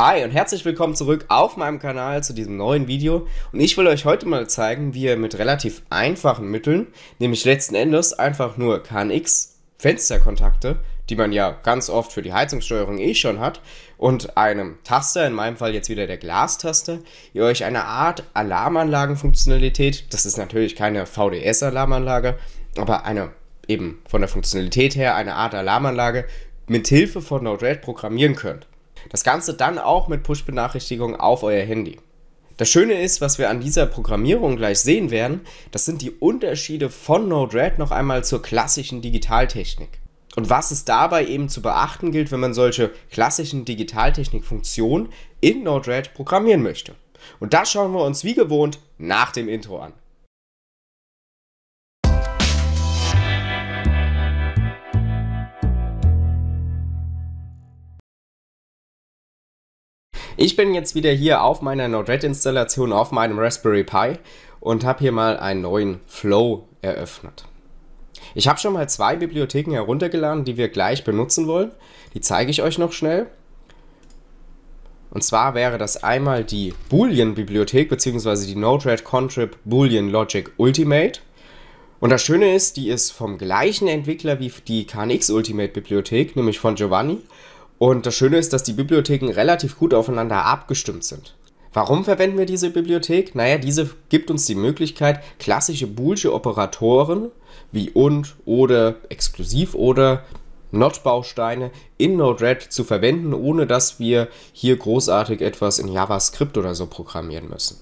Hi und herzlich willkommen zurück auf meinem Kanal zu diesem neuen Video und ich will euch heute mal zeigen, wie ihr mit relativ einfachen Mitteln, nämlich letzten Endes einfach nur KNX Fensterkontakte, die man ja ganz oft für die Heizungssteuerung eh schon hat und einem Taster, in meinem Fall jetzt wieder der Glastaste, ihr euch eine Art Alarmanlagenfunktionalität, das ist natürlich keine VDS-Alarmanlage, aber eine eben von der Funktionalität her eine Art Alarmanlage mit Hilfe von Node-RED programmieren könnt. Das Ganze dann auch mit Push-Benachrichtigungen auf euer Handy. Das Schöne ist, was wir an dieser Programmierung gleich sehen werden, das sind die Unterschiede von Node-RED noch einmal zur klassischen Digitaltechnik. Und was es dabei eben zu beachten gilt, wenn man solche klassischen Digitaltechnik-Funktionen in Node-RED programmieren möchte. Und das schauen wir uns wie gewohnt nach dem Intro an. Ich bin jetzt wieder hier auf meiner Node-RED-Installation auf meinem Raspberry Pi und habe hier mal einen neuen Flow eröffnet. Ich habe schon mal zwei Bibliotheken heruntergeladen, die wir gleich benutzen wollen. Die zeige ich euch noch schnell. Und zwar wäre das einmal die Boolean-Bibliothek bzw. die Node-RED Contrib Boolean Logic Ultimate. Und das Schöne ist, die ist vom gleichen Entwickler wie die KNX Ultimate Bibliothek, nämlich von Giovanni. Und das Schöne ist, dass die Bibliotheken relativ gut aufeinander abgestimmt sind. Warum verwenden wir diese Bibliothek? Naja, diese gibt uns die Möglichkeit, klassische boolsche Operatoren wie und oder exklusiv oder Not-Bausteine in Node-RED zu verwenden, ohne dass wir hier großartig etwas in JavaScript oder so programmieren müssen.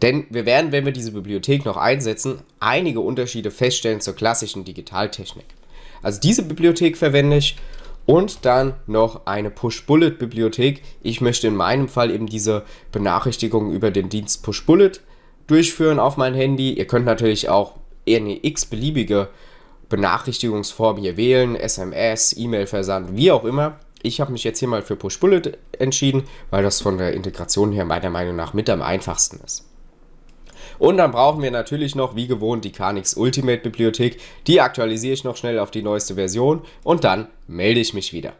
Denn wir werden, wenn wir diese Bibliothek noch einsetzen, einige Unterschiede feststellen zur klassischen Digitaltechnik. Also diese Bibliothek verwende ich, und dann noch eine Push-Bullet-Bibliothek. Ich möchte in meinem Fall eben diese Benachrichtigung über den Dienst Push-Bullet durchführen auf mein Handy. Ihr könnt natürlich auch eine x-beliebige Benachrichtigungsform hier wählen, SMS, E-Mail-Versand, wie auch immer. Ich habe mich jetzt hier mal für Push-Bullet entschieden, weil das von der Integration her meiner Meinung nach mit am einfachsten ist. Und dann brauchen wir natürlich noch, wie gewohnt, die Carnix Ultimate Bibliothek. Die aktualisiere ich noch schnell auf die neueste Version und dann melde ich mich wieder.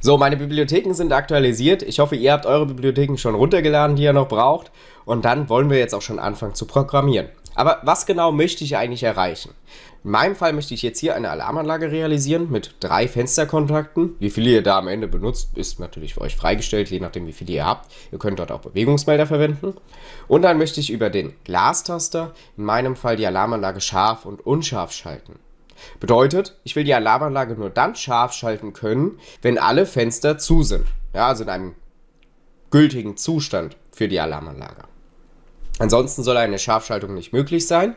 So, meine Bibliotheken sind aktualisiert. Ich hoffe, ihr habt eure Bibliotheken schon runtergeladen, die ihr noch braucht. Und dann wollen wir jetzt auch schon anfangen zu programmieren. Aber was genau möchte ich eigentlich erreichen? In meinem Fall möchte ich jetzt hier eine Alarmanlage realisieren mit drei Fensterkontakten. Wie viele ihr da am Ende benutzt, ist natürlich für euch freigestellt, je nachdem wie viele ihr habt. Ihr könnt dort auch Bewegungsmelder verwenden. Und dann möchte ich über den Glastaster in meinem Fall die Alarmanlage scharf und unscharf schalten. Bedeutet, ich will die Alarmanlage nur dann scharf schalten können, wenn alle Fenster zu sind. Ja, also in einem gültigen Zustand für die Alarmanlage. Ansonsten soll eine Scharfschaltung nicht möglich sein.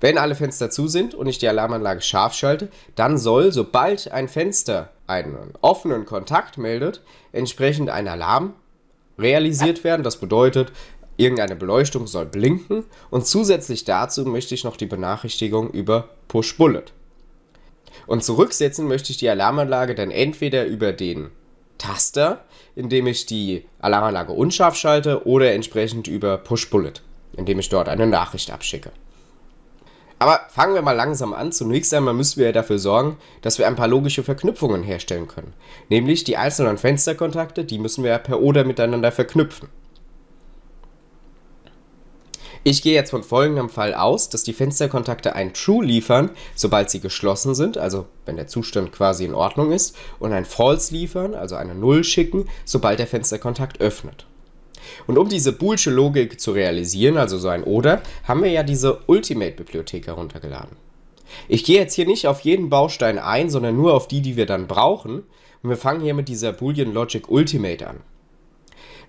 Wenn alle Fenster zu sind und ich die Alarmanlage scharf schalte, dann soll, sobald ein Fenster einen offenen Kontakt meldet, entsprechend ein Alarm realisiert werden. Das bedeutet, irgendeine Beleuchtung soll blinken und zusätzlich dazu möchte ich noch die Benachrichtigung über Push Bullet. Und zurücksetzen möchte ich die Alarmanlage dann entweder über den Taster, indem ich die Alarmanlage unscharf schalte oder entsprechend über Push Bullet indem ich dort eine Nachricht abschicke. Aber fangen wir mal langsam an. Zunächst einmal müssen wir ja dafür sorgen, dass wir ein paar logische Verknüpfungen herstellen können. Nämlich die einzelnen Fensterkontakte, die müssen wir ja per oder miteinander verknüpfen. Ich gehe jetzt von folgendem Fall aus, dass die Fensterkontakte ein True liefern, sobald sie geschlossen sind, also wenn der Zustand quasi in Ordnung ist, und ein False liefern, also eine Null schicken, sobald der Fensterkontakt öffnet. Und um diese boolsche Logik zu realisieren, also so ein Oder, haben wir ja diese Ultimate-Bibliothek heruntergeladen. Ich gehe jetzt hier nicht auf jeden Baustein ein, sondern nur auf die, die wir dann brauchen. Und wir fangen hier mit dieser Boolean Logic Ultimate an.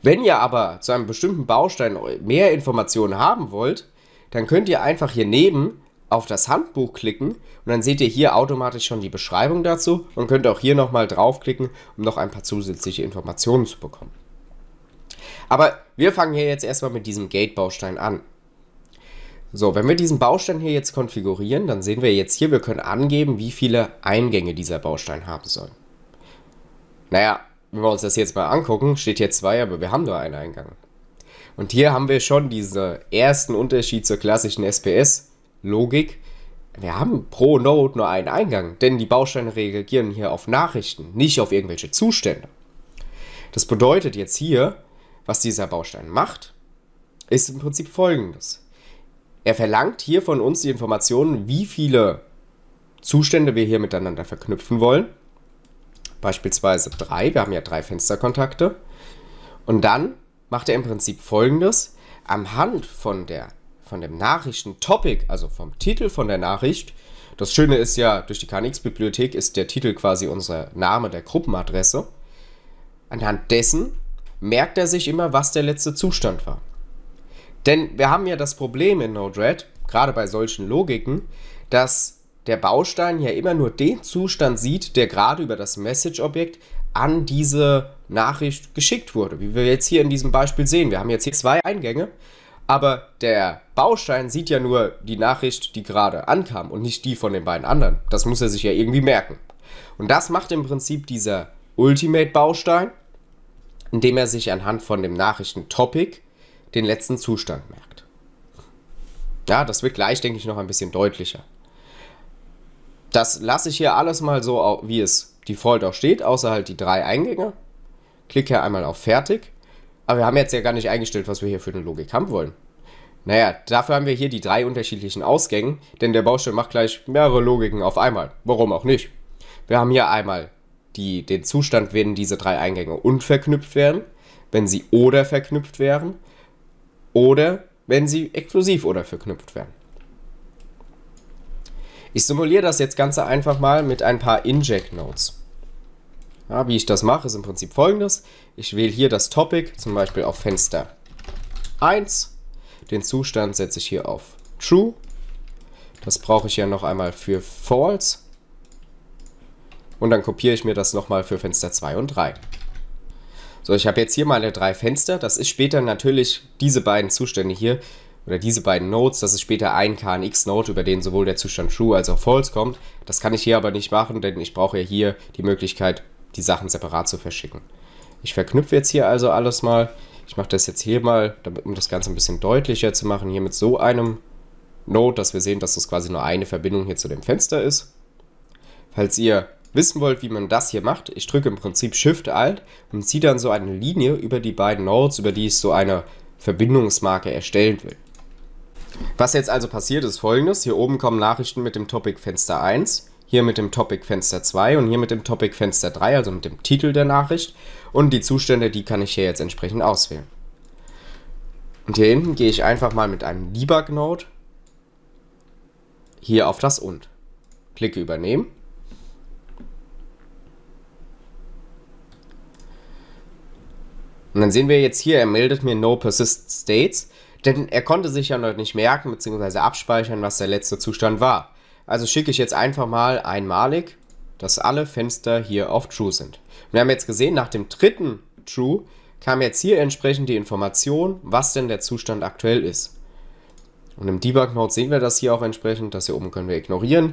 Wenn ihr aber zu einem bestimmten Baustein mehr Informationen haben wollt, dann könnt ihr einfach hier neben auf das Handbuch klicken und dann seht ihr hier automatisch schon die Beschreibung dazu und könnt auch hier nochmal draufklicken, um noch ein paar zusätzliche Informationen zu bekommen. Aber wir fangen hier jetzt erstmal mit diesem Gate-Baustein an. So, wenn wir diesen Baustein hier jetzt konfigurieren, dann sehen wir jetzt hier, wir können angeben, wie viele Eingänge dieser Baustein haben soll. Naja, wenn wir uns das jetzt mal angucken, steht hier zwei, aber wir haben nur einen Eingang. Und hier haben wir schon diesen ersten Unterschied zur klassischen SPS-Logik. Wir haben pro Node nur einen Eingang, denn die Bausteine reagieren hier auf Nachrichten, nicht auf irgendwelche Zustände. Das bedeutet jetzt hier, was dieser Baustein macht, ist im Prinzip folgendes. Er verlangt hier von uns die Informationen, wie viele Zustände wir hier miteinander verknüpfen wollen. Beispielsweise drei. Wir haben ja drei Fensterkontakte. Und dann macht er im Prinzip folgendes. Am Hand von, der, von dem Nachrichtentopic, also vom Titel von der Nachricht, das Schöne ist ja, durch die KNX-Bibliothek ist der Titel quasi unser Name der Gruppenadresse. Anhand dessen merkt er sich immer, was der letzte Zustand war. Denn wir haben ja das Problem in Node-RED, gerade bei solchen Logiken, dass der Baustein ja immer nur den Zustand sieht, der gerade über das Message-Objekt an diese Nachricht geschickt wurde. Wie wir jetzt hier in diesem Beispiel sehen. Wir haben jetzt hier zwei Eingänge, aber der Baustein sieht ja nur die Nachricht, die gerade ankam und nicht die von den beiden anderen. Das muss er sich ja irgendwie merken. Und das macht im Prinzip dieser Ultimate-Baustein, indem er sich anhand von dem Nachrichtentopic den letzten Zustand merkt. Ja, das wird gleich, denke ich, noch ein bisschen deutlicher. Das lasse ich hier alles mal so, wie es default auch steht, außer halt die drei Eingänge. Klicke einmal auf Fertig. Aber wir haben jetzt ja gar nicht eingestellt, was wir hier für eine Logik haben wollen. Naja, dafür haben wir hier die drei unterschiedlichen Ausgänge, denn der Baustein macht gleich mehrere Logiken auf einmal. Warum auch nicht? Wir haben hier einmal die, den Zustand, wenn diese drei Eingänge unverknüpft wären, wenn sie oder verknüpft wären oder wenn sie exklusiv oder verknüpft wären. Ich simuliere das jetzt ganz einfach mal mit ein paar Inject-Nodes. Ja, wie ich das mache, ist im Prinzip folgendes. Ich wähle hier das Topic, zum Beispiel auf Fenster 1. Den Zustand setze ich hier auf True. Das brauche ich ja noch einmal für False und dann kopiere ich mir das nochmal für Fenster 2 und 3. So, ich habe jetzt hier meine drei Fenster. Das ist später natürlich diese beiden Zustände hier oder diese beiden Nodes. Das ist später ein KNX-Node, über den sowohl der Zustand True als auch False kommt. Das kann ich hier aber nicht machen, denn ich brauche ja hier die Möglichkeit, die Sachen separat zu verschicken. Ich verknüpfe jetzt hier also alles mal. Ich mache das jetzt hier mal, um das Ganze ein bisschen deutlicher zu machen, hier mit so einem Node, dass wir sehen, dass das quasi nur eine Verbindung hier zu dem Fenster ist. Falls ihr wissen wollt, wie man das hier macht, ich drücke im Prinzip Shift-Alt und ziehe dann so eine Linie über die beiden Nodes, über die ich so eine Verbindungsmarke erstellen will. Was jetzt also passiert ist folgendes, hier oben kommen Nachrichten mit dem Topic Fenster 1, hier mit dem Topic Fenster 2 und hier mit dem Topic Fenster 3, also mit dem Titel der Nachricht und die Zustände, die kann ich hier jetzt entsprechend auswählen. Und hier hinten gehe ich einfach mal mit einem Debug Node hier auf das und. Klicke übernehmen Und dann sehen wir jetzt hier, er meldet mir No Persist States, denn er konnte sich ja noch nicht merken bzw. abspeichern, was der letzte Zustand war. Also schicke ich jetzt einfach mal einmalig, dass alle Fenster hier auf True sind. Wir haben jetzt gesehen, nach dem dritten True kam jetzt hier entsprechend die Information, was denn der Zustand aktuell ist. Und im Debug-Mode sehen wir das hier auch entsprechend, das hier oben können wir ignorieren.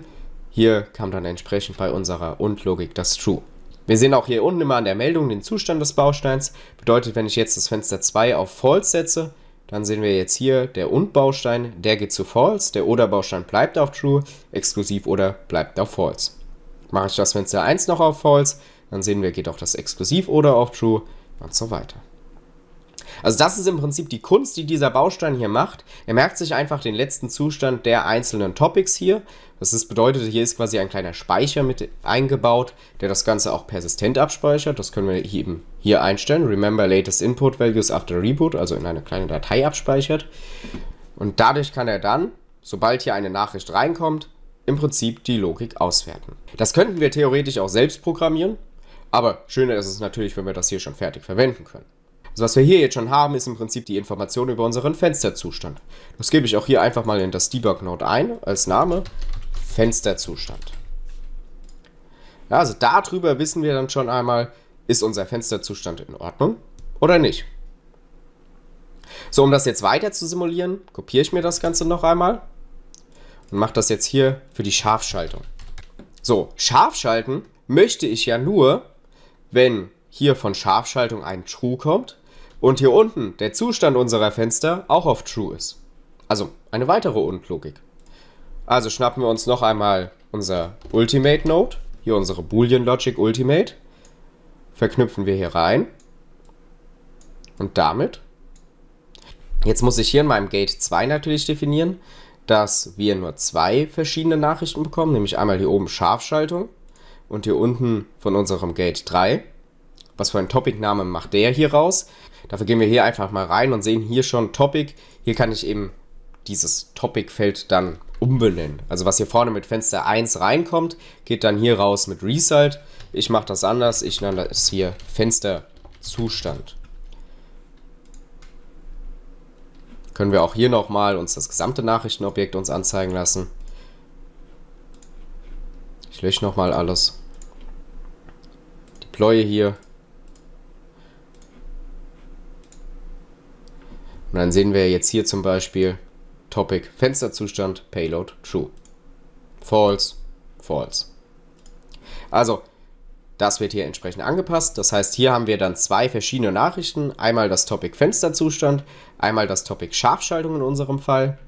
Hier kam dann entsprechend bei unserer Und-Logik das True. Wir sehen auch hier unten immer an der Meldung den Zustand des Bausteins. Bedeutet, wenn ich jetzt das Fenster 2 auf False setze, dann sehen wir jetzt hier der Und-Baustein, der geht zu False, der Oder-Baustein bleibt auf True, Exklusiv Oder bleibt auf False. Mache ich das Fenster 1 noch auf False, dann sehen wir, geht auch das Exklusiv Oder auf True und so weiter. Also das ist im Prinzip die Kunst, die dieser Baustein hier macht. Er merkt sich einfach den letzten Zustand der einzelnen Topics hier. Das ist, bedeutet, hier ist quasi ein kleiner Speicher mit eingebaut, der das Ganze auch persistent abspeichert. Das können wir eben hier einstellen. Remember latest input values after reboot, also in eine kleine Datei abspeichert. Und dadurch kann er dann, sobald hier eine Nachricht reinkommt, im Prinzip die Logik auswerten. Das könnten wir theoretisch auch selbst programmieren, aber schöner ist es natürlich, wenn wir das hier schon fertig verwenden können. Also was wir hier jetzt schon haben, ist im Prinzip die Information über unseren Fensterzustand. Das gebe ich auch hier einfach mal in das Debug-Node ein, als Name, Fensterzustand. Ja, also darüber wissen wir dann schon einmal, ist unser Fensterzustand in Ordnung oder nicht. So, um das jetzt weiter zu simulieren, kopiere ich mir das Ganze noch einmal und mache das jetzt hier für die Scharfschaltung. So, Scharfschalten möchte ich ja nur, wenn hier von Scharfschaltung ein True kommt und hier unten der Zustand unserer Fenster auch auf True ist. Also eine weitere Unlogik. Also schnappen wir uns noch einmal unser Ultimate Node, hier unsere Boolean Logic Ultimate, verknüpfen wir hier rein und damit. Jetzt muss ich hier in meinem Gate 2 natürlich definieren, dass wir nur zwei verschiedene Nachrichten bekommen, nämlich einmal hier oben Scharfschaltung und hier unten von unserem Gate 3. Was für ein Topic-Name macht der hier raus? Dafür gehen wir hier einfach mal rein und sehen hier schon Topic. Hier kann ich eben dieses Topic-Feld dann umbenennen. Also was hier vorne mit Fenster 1 reinkommt, geht dann hier raus mit Result. Ich mache das anders. Ich nenne das hier Fensterzustand. Können wir auch hier nochmal uns das gesamte Nachrichtenobjekt uns anzeigen lassen. Ich lösche nochmal alles. Deploye hier. Und dann sehen wir jetzt hier zum Beispiel Topic Fensterzustand Payload True. False, false. Also, das wird hier entsprechend angepasst. Das heißt, hier haben wir dann zwei verschiedene Nachrichten. Einmal das Topic Fensterzustand, einmal das Topic Scharfschaltung in unserem Fall.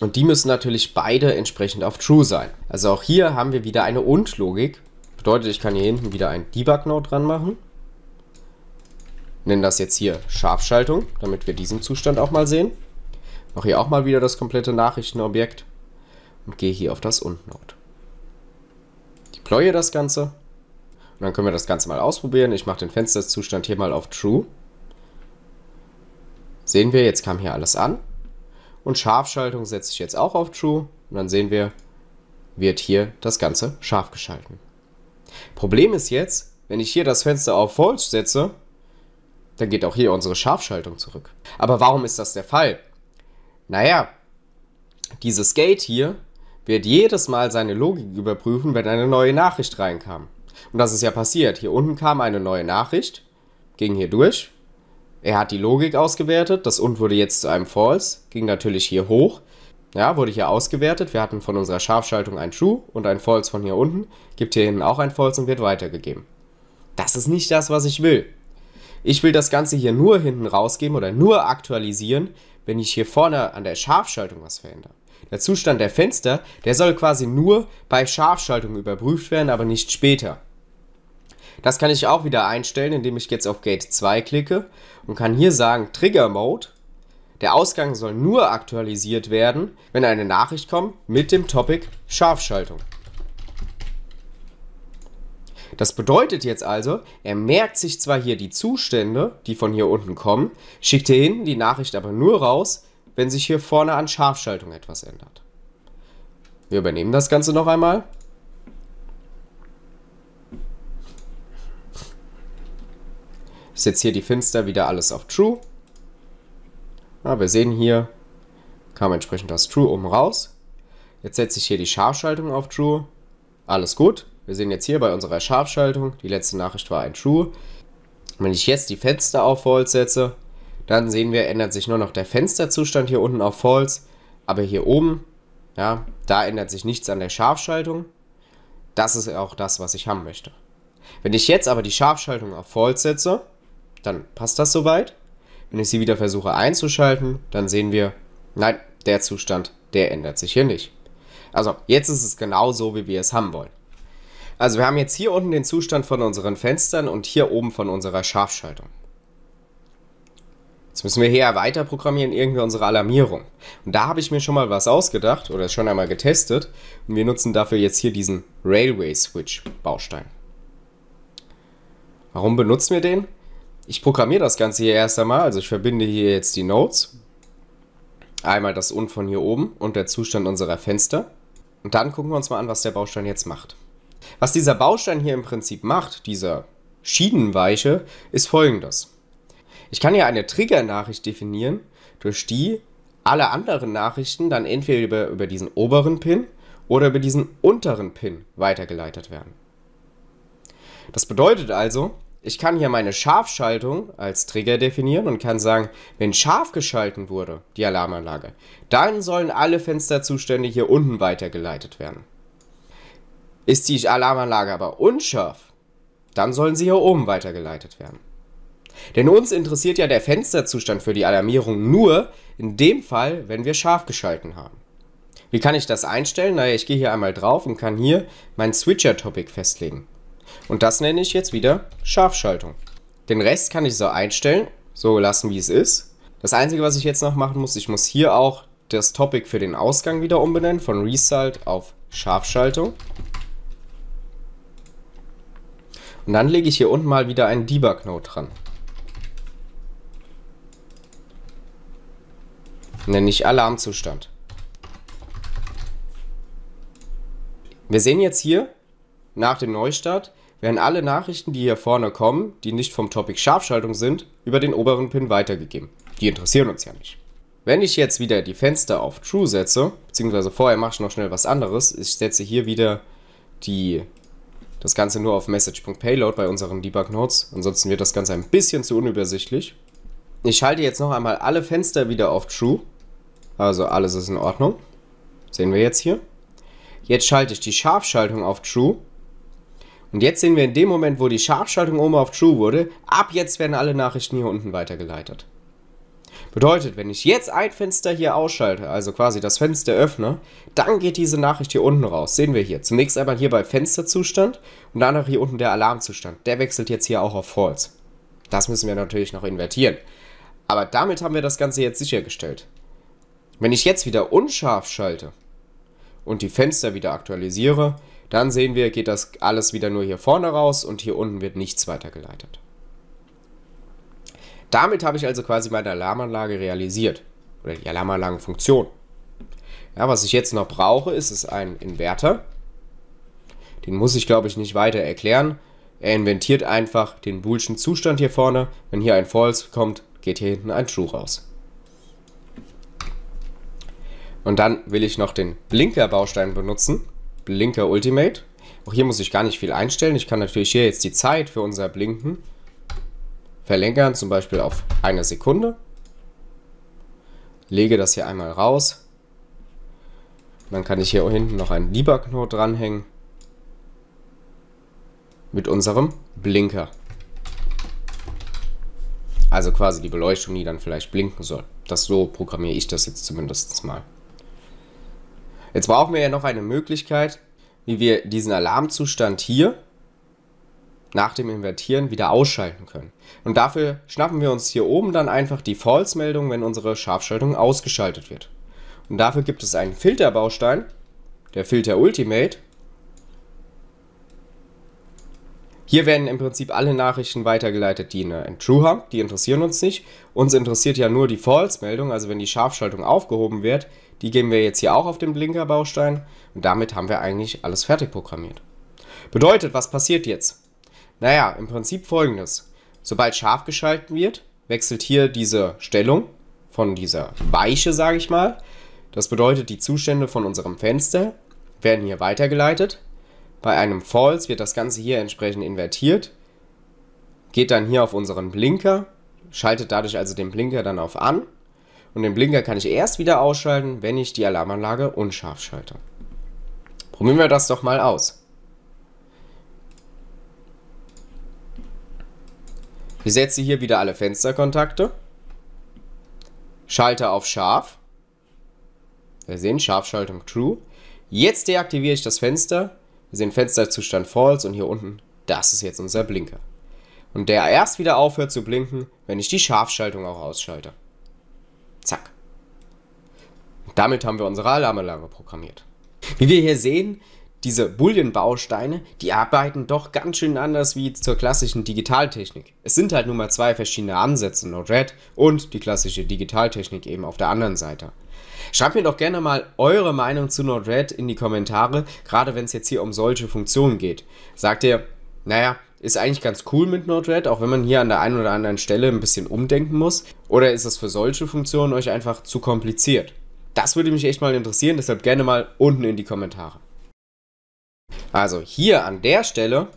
Und die müssen natürlich beide entsprechend auf True sein. Also auch hier haben wir wieder eine Und-Logik. Bedeutet, ich kann hier hinten wieder ein Debug-Node dran machen nennen das jetzt hier Scharfschaltung, damit wir diesen Zustand auch mal sehen. Mache hier auch mal wieder das komplette Nachrichtenobjekt und gehe hier auf das unten node Deploye das Ganze und dann können wir das Ganze mal ausprobieren. Ich mache den Fensterzustand hier mal auf True. Sehen wir, jetzt kam hier alles an. Und Scharfschaltung setze ich jetzt auch auf True und dann sehen wir, wird hier das Ganze scharf geschalten. Problem ist jetzt, wenn ich hier das Fenster auf False setze, dann geht auch hier unsere Scharfschaltung zurück. Aber warum ist das der Fall? Naja, dieses Gate hier wird jedes Mal seine Logik überprüfen, wenn eine neue Nachricht reinkam. Und das ist ja passiert. Hier unten kam eine neue Nachricht, ging hier durch. Er hat die Logik ausgewertet. Das und wurde jetzt zu einem False, ging natürlich hier hoch. Ja, wurde hier ausgewertet. Wir hatten von unserer Scharfschaltung ein True und ein False von hier unten. Gibt hier hinten auch ein False und wird weitergegeben. Das ist nicht das, was ich will. Ich will das Ganze hier nur hinten rausgeben oder nur aktualisieren, wenn ich hier vorne an der Scharfschaltung was verändere. Der Zustand der Fenster, der soll quasi nur bei Scharfschaltung überprüft werden, aber nicht später. Das kann ich auch wieder einstellen, indem ich jetzt auf Gate 2 klicke und kann hier sagen Trigger Mode. Der Ausgang soll nur aktualisiert werden, wenn eine Nachricht kommt mit dem Topic Scharfschaltung. Das bedeutet jetzt also, er merkt sich zwar hier die Zustände, die von hier unten kommen, schickt hier hinten die Nachricht aber nur raus, wenn sich hier vorne an Scharfschaltung etwas ändert. Wir übernehmen das Ganze noch einmal. Ist jetzt hier die Finster wieder alles auf True. Ja, ah, wir sehen hier, kam entsprechend das True oben raus. Jetzt setze ich hier die Scharfschaltung auf True. Alles gut. Wir sehen jetzt hier bei unserer Scharfschaltung, die letzte Nachricht war ein True. Wenn ich jetzt die Fenster auf False setze, dann sehen wir, ändert sich nur noch der Fensterzustand hier unten auf False. Aber hier oben, ja, da ändert sich nichts an der Scharfschaltung. Das ist auch das, was ich haben möchte. Wenn ich jetzt aber die Scharfschaltung auf False setze, dann passt das soweit. Wenn ich sie wieder versuche einzuschalten, dann sehen wir, nein, der Zustand, der ändert sich hier nicht. Also jetzt ist es genau so, wie wir es haben wollen. Also wir haben jetzt hier unten den Zustand von unseren Fenstern und hier oben von unserer Scharfschaltung. Jetzt müssen wir hier weiter programmieren, irgendwie unsere Alarmierung. Und da habe ich mir schon mal was ausgedacht oder schon einmal getestet. Und wir nutzen dafür jetzt hier diesen Railway Switch Baustein. Warum benutzen wir den? Ich programmiere das Ganze hier erst einmal. Also ich verbinde hier jetzt die Nodes. Einmal das Und von hier oben und der Zustand unserer Fenster. Und dann gucken wir uns mal an, was der Baustein jetzt macht. Was dieser Baustein hier im Prinzip macht, dieser Schienenweiche, ist folgendes. Ich kann ja eine Triggernachricht definieren, durch die alle anderen Nachrichten dann entweder über, über diesen oberen Pin oder über diesen unteren Pin weitergeleitet werden. Das bedeutet also, ich kann hier meine Scharfschaltung als Trigger definieren und kann sagen, wenn scharf geschalten wurde, die Alarmanlage, dann sollen alle Fensterzustände hier unten weitergeleitet werden. Ist die Alarmanlage aber unscharf, dann sollen sie hier oben weitergeleitet werden. Denn uns interessiert ja der Fensterzustand für die Alarmierung nur in dem Fall, wenn wir scharf geschalten haben. Wie kann ich das einstellen? Naja, ich gehe hier einmal drauf und kann hier mein Switcher-Topic festlegen. Und das nenne ich jetzt wieder Scharfschaltung. Den Rest kann ich so einstellen, so lassen wie es ist. Das einzige, was ich jetzt noch machen muss, ich muss hier auch das Topic für den Ausgang wieder umbenennen von Result auf Scharfschaltung. Und dann lege ich hier unten mal wieder einen Debug-Node dran. Nenne ich Alarmzustand. Wir sehen jetzt hier, nach dem Neustart, werden alle Nachrichten, die hier vorne kommen, die nicht vom Topic Scharfschaltung sind, über den oberen Pin weitergegeben. Die interessieren uns ja nicht. Wenn ich jetzt wieder die Fenster auf True setze, beziehungsweise vorher mache ich noch schnell was anderes, ich setze hier wieder die das Ganze nur auf message.payload bei unseren Debug-Nodes. Ansonsten wird das Ganze ein bisschen zu unübersichtlich. Ich schalte jetzt noch einmal alle Fenster wieder auf True. Also alles ist in Ordnung. Sehen wir jetzt hier. Jetzt schalte ich die Scharfschaltung auf True. Und jetzt sehen wir in dem Moment, wo die Scharfschaltung oben auf True wurde, ab jetzt werden alle Nachrichten hier unten weitergeleitet. Bedeutet, wenn ich jetzt ein Fenster hier ausschalte, also quasi das Fenster öffne, dann geht diese Nachricht hier unten raus. Sehen wir hier. Zunächst einmal hier bei Fensterzustand und danach hier unten der Alarmzustand. Der wechselt jetzt hier auch auf False. Das müssen wir natürlich noch invertieren. Aber damit haben wir das Ganze jetzt sichergestellt. Wenn ich jetzt wieder unscharf schalte und die Fenster wieder aktualisiere, dann sehen wir, geht das alles wieder nur hier vorne raus und hier unten wird nichts weitergeleitet. Damit habe ich also quasi meine Alarmanlage realisiert. Oder die Alarmanlagenfunktion. Ja, was ich jetzt noch brauche, ist, ist ein Inverter. Den muss ich, glaube ich, nicht weiter erklären. Er inventiert einfach den boolschen Zustand hier vorne. Wenn hier ein False kommt, geht hier hinten ein True raus. Und dann will ich noch den Blinker-Baustein benutzen. Blinker Ultimate. Auch hier muss ich gar nicht viel einstellen. Ich kann natürlich hier jetzt die Zeit für unser Blinken verlängern, zum Beispiel auf eine Sekunde. Lege das hier einmal raus. Dann kann ich hier hinten noch einen Debug-Node dranhängen mit unserem Blinker. Also quasi die Beleuchtung, die dann vielleicht blinken soll. Das so programmiere ich das jetzt zumindest mal. Jetzt brauchen wir ja noch eine Möglichkeit, wie wir diesen Alarmzustand hier nach dem Invertieren wieder ausschalten können. Und dafür schnappen wir uns hier oben dann einfach die False-Meldung, wenn unsere Scharfschaltung ausgeschaltet wird. Und dafür gibt es einen Filterbaustein, der Filter Ultimate. Hier werden im Prinzip alle Nachrichten weitergeleitet, die eine True haben, die interessieren uns nicht. Uns interessiert ja nur die False-Meldung, also wenn die Scharfschaltung aufgehoben wird, die geben wir jetzt hier auch auf den Blinkerbaustein und damit haben wir eigentlich alles fertig programmiert. Bedeutet, was passiert jetzt? Naja, im Prinzip folgendes. Sobald scharf geschalten wird, wechselt hier diese Stellung von dieser Weiche, sage ich mal. Das bedeutet, die Zustände von unserem Fenster werden hier weitergeleitet. Bei einem False wird das Ganze hier entsprechend invertiert, geht dann hier auf unseren Blinker, schaltet dadurch also den Blinker dann auf an. Und den Blinker kann ich erst wieder ausschalten, wenn ich die Alarmanlage unscharf schalte. Probieren wir das doch mal aus. Ich setze hier wieder alle Fensterkontakte. Schalte auf scharf. Wir sehen Scharfschaltung True. Jetzt deaktiviere ich das Fenster. Wir sehen Fensterzustand False und hier unten, das ist jetzt unser Blinker. Und der erst wieder aufhört zu blinken, wenn ich die Scharfschaltung auch ausschalte. Zack. damit haben wir unsere Alarmanlage programmiert. Wie wir hier sehen, diese Boolean-Bausteine, die arbeiten doch ganz schön anders wie zur klassischen Digitaltechnik. Es sind halt nur mal zwei verschiedene Ansätze, Node-RED und die klassische Digitaltechnik eben auf der anderen Seite. Schreibt mir doch gerne mal eure Meinung zu Node-RED in die Kommentare, gerade wenn es jetzt hier um solche Funktionen geht. Sagt ihr, naja, ist eigentlich ganz cool mit Node-RED, auch wenn man hier an der einen oder anderen Stelle ein bisschen umdenken muss? Oder ist es für solche Funktionen euch einfach zu kompliziert? Das würde mich echt mal interessieren, deshalb gerne mal unten in die Kommentare. Also hier an der Stelle,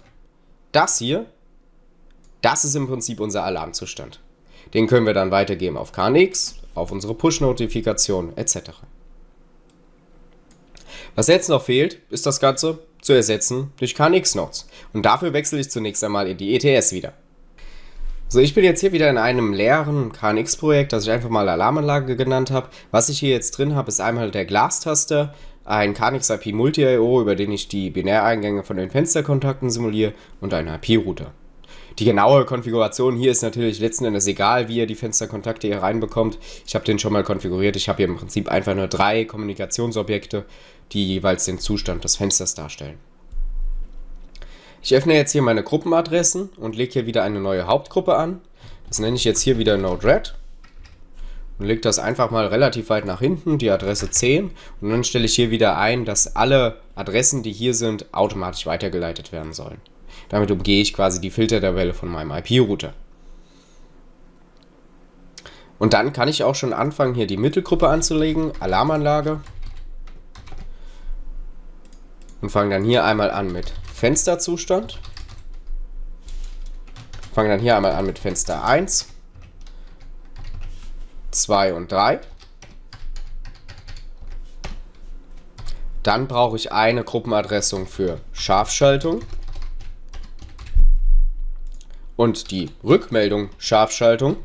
das hier, das ist im Prinzip unser Alarmzustand. Den können wir dann weitergeben auf KNX, auf unsere Push-Notifikation etc. Was jetzt noch fehlt, ist das Ganze zu ersetzen durch knx notes Und dafür wechsle ich zunächst einmal in die ETS wieder. So, ich bin jetzt hier wieder in einem leeren KNX-Projekt, das ich einfach mal Alarmanlage genannt habe. Was ich hier jetzt drin habe, ist einmal der Glastaster, ein Carnix IP Multi-IO, über den ich die Binäreingänge von den Fensterkontakten simuliere und einen IP-Router. Die genaue Konfiguration hier ist natürlich letzten Endes egal, wie ihr die Fensterkontakte hier reinbekommt. Ich habe den schon mal konfiguriert. Ich habe hier im Prinzip einfach nur drei Kommunikationsobjekte, die jeweils den Zustand des Fensters darstellen. Ich öffne jetzt hier meine Gruppenadressen und lege hier wieder eine neue Hauptgruppe an. Das nenne ich jetzt hier wieder Node-RED und lege das einfach mal relativ weit nach hinten, die Adresse 10. Und dann stelle ich hier wieder ein, dass alle Adressen, die hier sind, automatisch weitergeleitet werden sollen. Damit umgehe ich quasi die Filtertabelle von meinem IP-Router. Und dann kann ich auch schon anfangen, hier die Mittelgruppe anzulegen, Alarmanlage. Und fange dann hier einmal an mit Fensterzustand. Fange dann hier einmal an mit Fenster 1. 2 und 3. Dann brauche ich eine Gruppenadressung für Scharfschaltung. Und die Rückmeldung Scharfschaltung.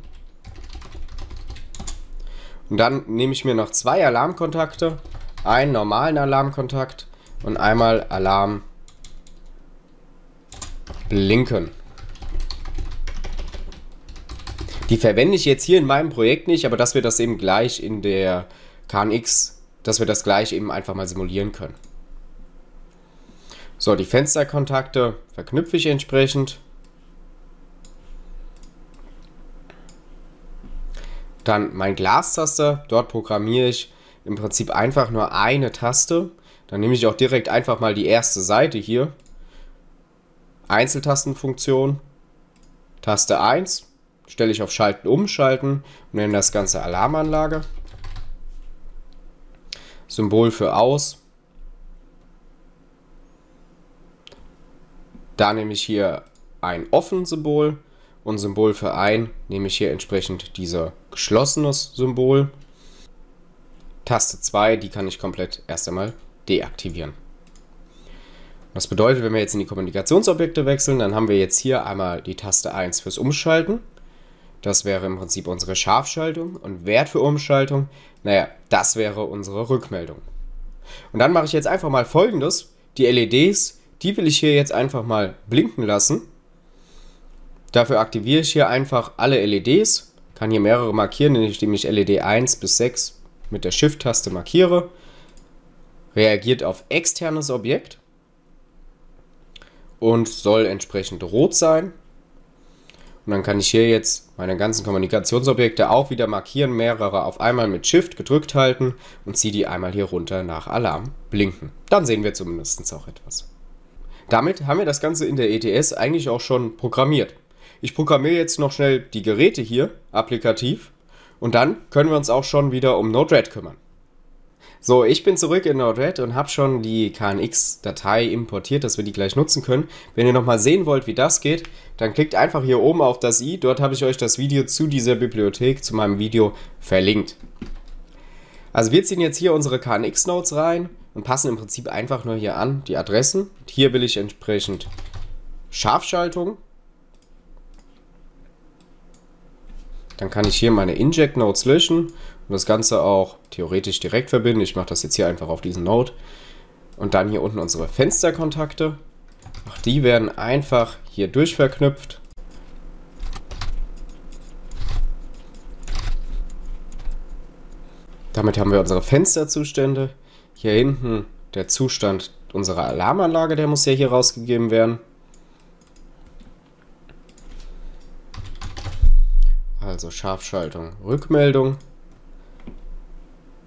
Und dann nehme ich mir noch zwei Alarmkontakte. Einen normalen Alarmkontakt und einmal Alarm blinken. Die verwende ich jetzt hier in meinem Projekt nicht, aber dass wir das eben gleich in der KNX, dass wir das gleich eben einfach mal simulieren können. So, die Fensterkontakte verknüpfe ich entsprechend. Dann mein Glastaster, dort programmiere ich im Prinzip einfach nur eine Taste. Dann nehme ich auch direkt einfach mal die erste Seite hier. Einzeltastenfunktion, Taste 1, stelle ich auf Schalten umschalten und nenne das Ganze Alarmanlage. Symbol für aus. Da nehme ich hier ein offen Symbol und Symbol für ein nehme ich hier entsprechend dieser geschlossenes Symbol. Taste 2, die kann ich komplett erst einmal deaktivieren. Das bedeutet, wenn wir jetzt in die Kommunikationsobjekte wechseln, dann haben wir jetzt hier einmal die Taste 1 fürs Umschalten, das wäre im Prinzip unsere Scharfschaltung und Wert für Umschaltung, naja, das wäre unsere Rückmeldung. Und dann mache ich jetzt einfach mal folgendes. Die LEDs, die will ich hier jetzt einfach mal blinken lassen. Dafür aktiviere ich hier einfach alle LEDs, kann hier mehrere markieren, indem ich LED 1 bis 6 mit der Shift-Taste markiere. Reagiert auf externes Objekt und soll entsprechend rot sein. Und dann kann ich hier jetzt meine ganzen Kommunikationsobjekte auch wieder markieren, mehrere auf einmal mit Shift gedrückt halten und ziehe die einmal hier runter nach Alarm blinken. Dann sehen wir zumindest auch etwas. Damit haben wir das Ganze in der ETS eigentlich auch schon programmiert. Ich programmiere jetzt noch schnell die Geräte hier, applikativ, und dann können wir uns auch schon wieder um Node-RED kümmern. So, ich bin zurück in Node-RED und habe schon die KNX-Datei importiert, dass wir die gleich nutzen können. Wenn ihr nochmal sehen wollt, wie das geht, dann klickt einfach hier oben auf das i. Dort habe ich euch das Video zu dieser Bibliothek, zu meinem Video verlinkt. Also wir ziehen jetzt hier unsere KNX-Nodes rein und passen im Prinzip einfach nur hier an die Adressen. Hier will ich entsprechend Scharfschaltung. Dann kann ich hier meine Inject-Nodes löschen und das Ganze auch theoretisch direkt verbinden. Ich mache das jetzt hier einfach auf diesen Node. Und dann hier unten unsere Fensterkontakte. Auch die werden einfach hier durchverknüpft. Damit haben wir unsere Fensterzustände. Hier hinten der Zustand unserer Alarmanlage, der muss ja hier rausgegeben werden. Also Scharfschaltung, Rückmeldung.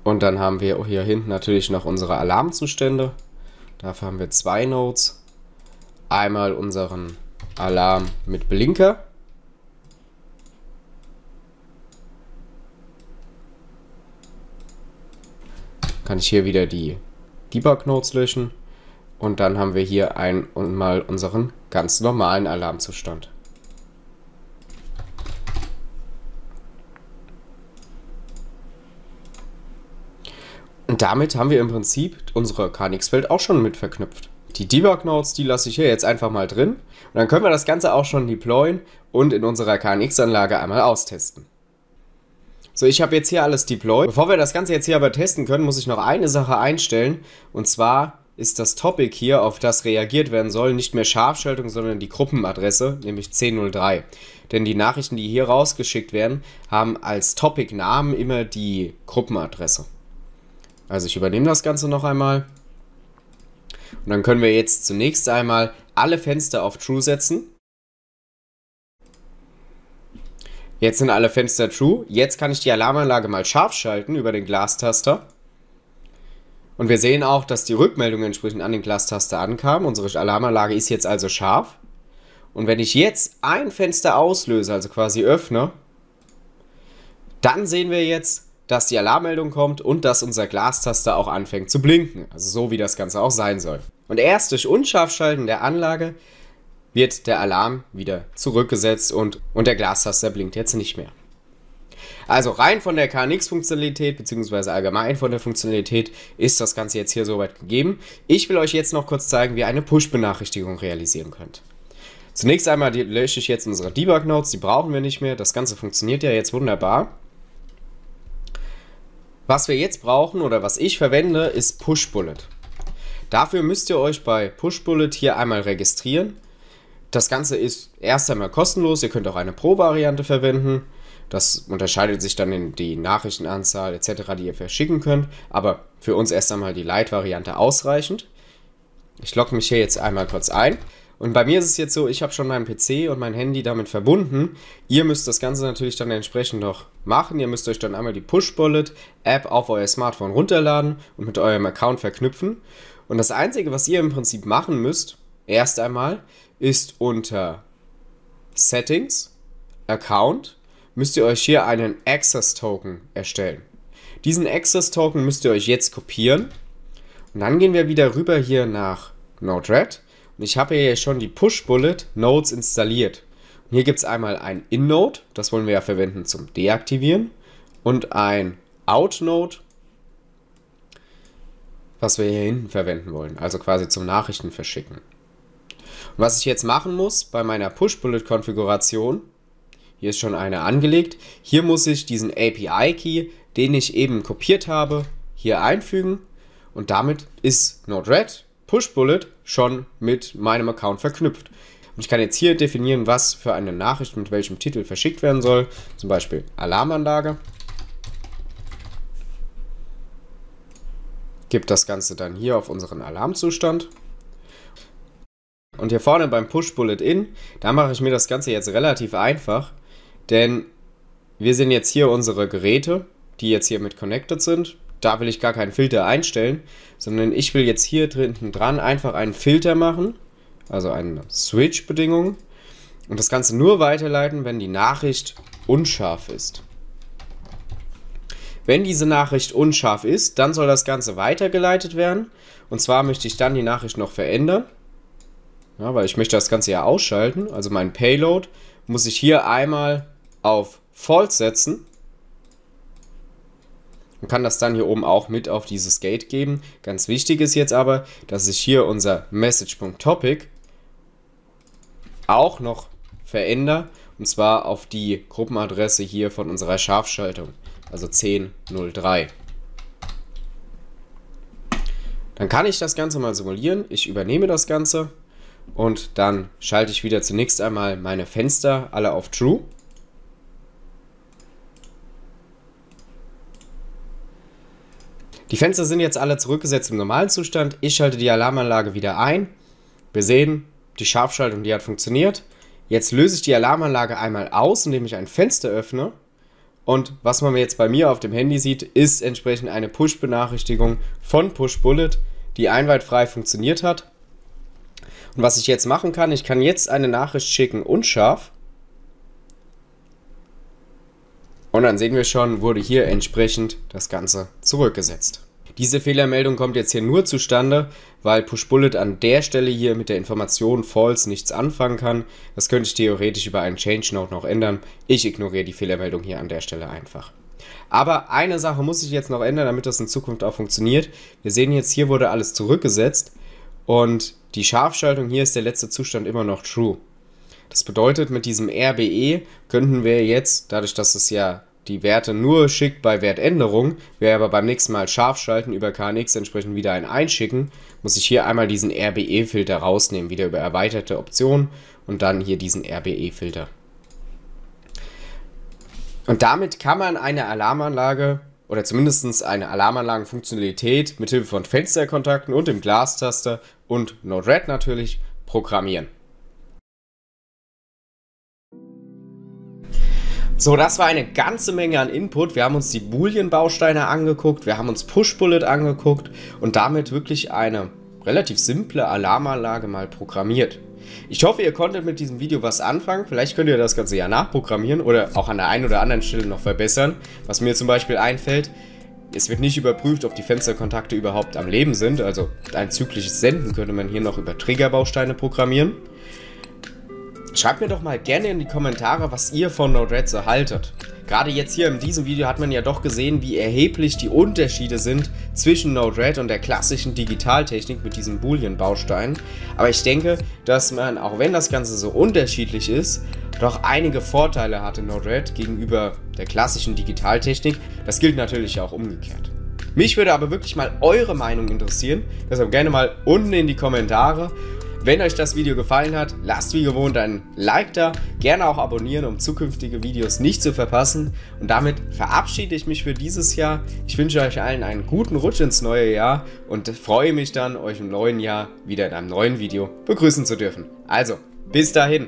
Und dann haben wir hier hinten natürlich noch unsere Alarmzustände. Dafür haben wir zwei Nodes. Einmal unseren Alarm mit Blinker. Kann ich hier wieder die Debug-Nodes löschen. Und dann haben wir hier einmal unseren ganz normalen Alarmzustand. Und damit haben wir im Prinzip unsere KNX-Welt auch schon mit verknüpft. Die Debug-Nodes, die lasse ich hier jetzt einfach mal drin. Und dann können wir das Ganze auch schon deployen und in unserer KNX-Anlage einmal austesten. So, ich habe jetzt hier alles deployed. Bevor wir das Ganze jetzt hier aber testen können, muss ich noch eine Sache einstellen. Und zwar ist das Topic hier, auf das reagiert werden soll, nicht mehr Scharfschaltung, sondern die Gruppenadresse, nämlich 1003. Denn die Nachrichten, die hier rausgeschickt werden, haben als Topic-Namen immer die Gruppenadresse. Also ich übernehme das Ganze noch einmal. Und dann können wir jetzt zunächst einmal alle Fenster auf True setzen. Jetzt sind alle Fenster True. Jetzt kann ich die Alarmanlage mal scharf schalten über den Glastaster. Und wir sehen auch, dass die Rückmeldung entsprechend an den Glastaster ankam. Unsere Alarmanlage ist jetzt also scharf. Und wenn ich jetzt ein Fenster auslöse, also quasi öffne, dann sehen wir jetzt, dass die Alarmmeldung kommt und dass unser Glastaster auch anfängt zu blinken. Also so wie das Ganze auch sein soll. Und erst durch Unscharfschalten der Anlage wird der Alarm wieder zurückgesetzt und, und der Glastaster blinkt jetzt nicht mehr. Also rein von der KNX-Funktionalität, beziehungsweise allgemein von der Funktionalität, ist das Ganze jetzt hier soweit gegeben. Ich will euch jetzt noch kurz zeigen, wie ihr eine Push-Benachrichtigung realisieren könnt. Zunächst einmal lösche ich jetzt unsere Debug-Notes, die brauchen wir nicht mehr. Das Ganze funktioniert ja jetzt wunderbar. Was wir jetzt brauchen oder was ich verwende, ist Pushbullet. Dafür müsst ihr euch bei Pushbullet hier einmal registrieren. Das Ganze ist erst einmal kostenlos. Ihr könnt auch eine Pro-Variante verwenden. Das unterscheidet sich dann in die Nachrichtenanzahl etc., die ihr verschicken könnt. Aber für uns erst einmal die Lite-Variante ausreichend. Ich logge mich hier jetzt einmal kurz ein. Und bei mir ist es jetzt so, ich habe schon meinen PC und mein Handy damit verbunden. Ihr müsst das Ganze natürlich dann entsprechend noch machen. Ihr müsst euch dann einmal die Push-Bullet-App auf euer Smartphone runterladen und mit eurem Account verknüpfen. Und das Einzige, was ihr im Prinzip machen müsst, erst einmal, ist unter Settings, Account, müsst ihr euch hier einen Access-Token erstellen. Diesen Access-Token müsst ihr euch jetzt kopieren. Und dann gehen wir wieder rüber hier nach Node-RED ich habe hier schon die Push-Bullet-Nodes installiert. Und hier gibt es einmal ein In-Node, das wollen wir ja verwenden zum Deaktivieren, und ein Out-Node, was wir hier hinten verwenden wollen, also quasi zum Nachrichten verschicken. Und was ich jetzt machen muss bei meiner Push-Bullet-Konfiguration, hier ist schon eine angelegt, hier muss ich diesen API-Key, den ich eben kopiert habe, hier einfügen und damit ist Node-RED Pushbullet schon mit meinem Account verknüpft. Und ich kann jetzt hier definieren, was für eine Nachricht mit welchem Titel verschickt werden soll. Zum Beispiel Alarmanlage. Gibt das Ganze dann hier auf unseren Alarmzustand. Und hier vorne beim Push-Bullet-In, da mache ich mir das Ganze jetzt relativ einfach, denn wir sehen jetzt hier unsere Geräte, die jetzt hier mit connected sind da will ich gar keinen Filter einstellen, sondern ich will jetzt hier drinnen dran einfach einen Filter machen, also eine Switch-Bedingung und das Ganze nur weiterleiten, wenn die Nachricht unscharf ist. Wenn diese Nachricht unscharf ist, dann soll das Ganze weitergeleitet werden und zwar möchte ich dann die Nachricht noch verändern, ja, weil ich möchte das Ganze ja ausschalten, also mein Payload muss ich hier einmal auf False setzen und kann das dann hier oben auch mit auf dieses Gate geben. Ganz wichtig ist jetzt aber, dass ich hier unser Message.topic auch noch verändere und zwar auf die Gruppenadresse hier von unserer Scharfschaltung, also 1003. Dann kann ich das Ganze mal simulieren. Ich übernehme das Ganze und dann schalte ich wieder zunächst einmal meine Fenster alle auf True. Die Fenster sind jetzt alle zurückgesetzt im normalen Zustand. Ich schalte die Alarmanlage wieder ein. Wir sehen, die Scharfschaltung, die hat funktioniert. Jetzt löse ich die Alarmanlage einmal aus, indem ich ein Fenster öffne. Und was man jetzt bei mir auf dem Handy sieht, ist entsprechend eine Push-Benachrichtigung von Push-Bullet, die einwandfrei funktioniert hat. Und was ich jetzt machen kann, ich kann jetzt eine Nachricht schicken unscharf. Und dann sehen wir schon, wurde hier entsprechend das Ganze zurückgesetzt. Diese Fehlermeldung kommt jetzt hier nur zustande, weil Pushbullet an der Stelle hier mit der Information false nichts anfangen kann. Das könnte ich theoretisch über einen Change Note noch ändern. Ich ignoriere die Fehlermeldung hier an der Stelle einfach. Aber eine Sache muss ich jetzt noch ändern, damit das in Zukunft auch funktioniert. Wir sehen jetzt, hier wurde alles zurückgesetzt und die Scharfschaltung hier ist der letzte Zustand immer noch True. Das bedeutet, mit diesem RBE könnten wir jetzt, dadurch, dass es ja die Werte nur schickt bei Wertänderung, wir aber beim nächsten Mal scharf schalten über KNX entsprechend wieder ein einschicken, muss ich hier einmal diesen RBE-Filter rausnehmen, wieder über erweiterte Optionen und dann hier diesen RBE-Filter. Und damit kann man eine Alarmanlage oder zumindest eine Alarmanlagenfunktionalität mithilfe von Fensterkontakten und dem Glastaster und Node-RED natürlich programmieren. So, das war eine ganze Menge an Input. Wir haben uns die Boolean-Bausteine angeguckt, wir haben uns Push-Bullet angeguckt und damit wirklich eine relativ simple Alarmanlage mal programmiert. Ich hoffe, ihr konntet mit diesem Video was anfangen. Vielleicht könnt ihr das Ganze ja nachprogrammieren oder auch an der einen oder anderen Stelle noch verbessern. Was mir zum Beispiel einfällt, es wird nicht überprüft, ob die Fensterkontakte überhaupt am Leben sind. Also ein zyklisches Senden könnte man hier noch über Triggerbausteine programmieren. Schreibt mir doch mal gerne in die Kommentare, was ihr von Node-RED so haltet. Gerade jetzt hier in diesem Video hat man ja doch gesehen, wie erheblich die Unterschiede sind zwischen Node-RED und der klassischen Digitaltechnik mit diesem Boolean-Baustein. Aber ich denke, dass man, auch wenn das Ganze so unterschiedlich ist, doch einige Vorteile hat in Node-RED gegenüber der klassischen Digitaltechnik. Das gilt natürlich auch umgekehrt. Mich würde aber wirklich mal eure Meinung interessieren, deshalb gerne mal unten in die Kommentare wenn euch das Video gefallen hat, lasst wie gewohnt ein Like da, gerne auch abonnieren, um zukünftige Videos nicht zu verpassen. Und damit verabschiede ich mich für dieses Jahr. Ich wünsche euch allen einen guten Rutsch ins neue Jahr und freue mich dann, euch im neuen Jahr wieder in einem neuen Video begrüßen zu dürfen. Also, bis dahin!